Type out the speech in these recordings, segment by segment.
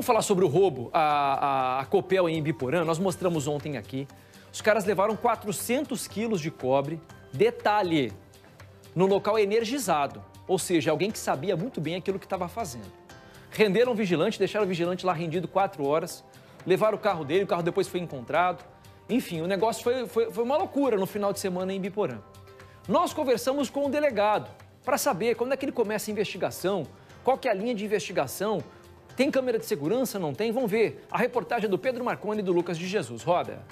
Vamos falar sobre o roubo. A, a, a Copel em Ibiporã, nós mostramos ontem aqui. Os caras levaram 400 quilos de cobre, detalhe, no local é energizado. Ou seja, alguém que sabia muito bem aquilo que estava fazendo. Renderam o vigilante, deixaram o vigilante lá rendido quatro horas, levaram o carro dele, o carro depois foi encontrado. Enfim, o negócio foi, foi, foi uma loucura no final de semana em Ibiporã. Nós conversamos com o delegado para saber quando é que ele começa a investigação, qual que é a linha de investigação, tem câmera de segurança? Não tem? Vão ver. A reportagem é do Pedro Marconi e do Lucas de Jesus. Roda.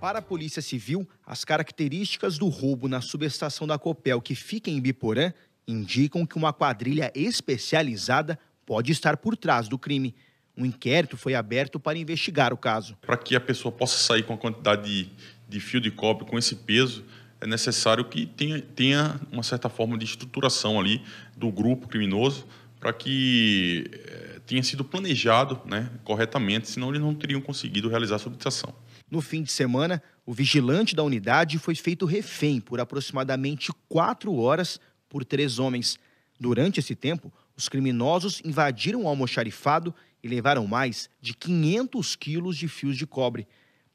Para a Polícia Civil, as características do roubo na subestação da Copel, que fica em Biporã, indicam que uma quadrilha especializada pode estar por trás do crime. Um inquérito foi aberto para investigar o caso. Para que a pessoa possa sair com a quantidade de, de fio de cobre, com esse peso, é necessário que tenha, tenha uma certa forma de estruturação ali do grupo criminoso para que eh, tenha sido planejado né, corretamente, senão eles não teriam conseguido realizar a subtração. No fim de semana, o vigilante da unidade foi feito refém por aproximadamente quatro horas por três homens. Durante esse tempo, os criminosos invadiram o almoxarifado e levaram mais de 500 quilos de fios de cobre.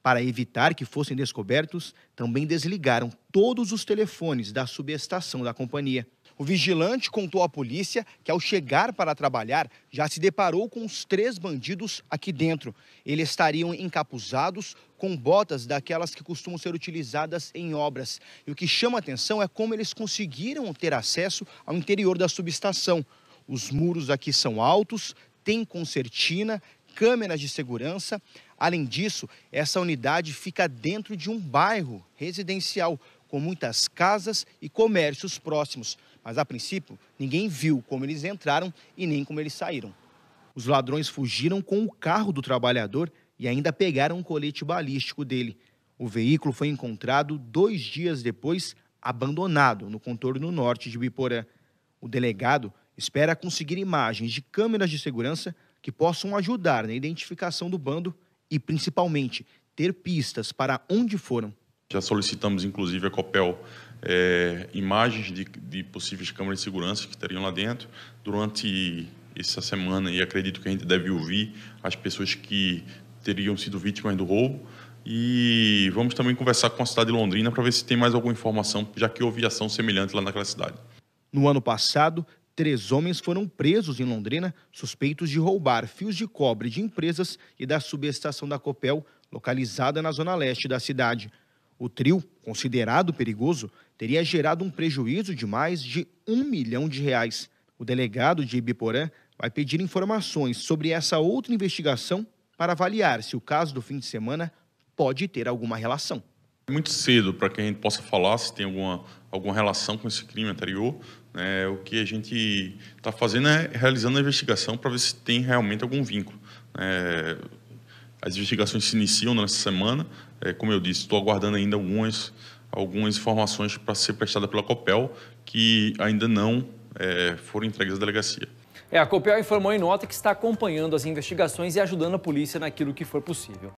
Para evitar que fossem descobertos, também desligaram todos os telefones da subestação da companhia. O vigilante contou à polícia que, ao chegar para trabalhar, já se deparou com os três bandidos aqui dentro. Eles estariam encapuzados com botas daquelas que costumam ser utilizadas em obras. E o que chama atenção é como eles conseguiram ter acesso ao interior da subestação. Os muros aqui são altos, tem concertina, câmeras de segurança. Além disso, essa unidade fica dentro de um bairro residencial com muitas casas e comércios próximos mas a princípio ninguém viu como eles entraram e nem como eles saíram. Os ladrões fugiram com o carro do trabalhador e ainda pegaram um colete balístico dele. O veículo foi encontrado dois dias depois, abandonado no contorno norte de Biporã. O delegado espera conseguir imagens de câmeras de segurança que possam ajudar na identificação do bando e, principalmente, ter pistas para onde foram. Já solicitamos, inclusive, a COPEL é, imagens de, de, possíveis câmeras de segurança que estariam lá dentro. Durante essa semana, e acredito que a gente deve ouvir as pessoas que teriam sido vítimas do roubo. E vamos também conversar com a cidade de Londrina para ver se tem mais alguma informação, já que houve ação semelhante lá naquela cidade. No ano passado, Três homens foram presos em Londrina, suspeitos de roubar fios de cobre de empresas e da subestação da Copel, localizada na zona leste da cidade. O trio, considerado perigoso, teria gerado um prejuízo de mais de um milhão de reais. O delegado de Ibiporã vai pedir informações sobre essa outra investigação para avaliar se o caso do fim de semana pode ter alguma relação. É muito cedo para que a gente possa falar se tem alguma, alguma relação com esse crime anterior. Né? O que a gente está fazendo é realizando a investigação para ver se tem realmente algum vínculo. Né? as investigações se iniciam nessa semana, é, como eu disse, estou aguardando ainda algumas, algumas informações para ser prestada pela COPEL, que ainda não é, foram entregues à delegacia. É, a COPEL informou em nota que está acompanhando as investigações e ajudando a polícia naquilo que for possível.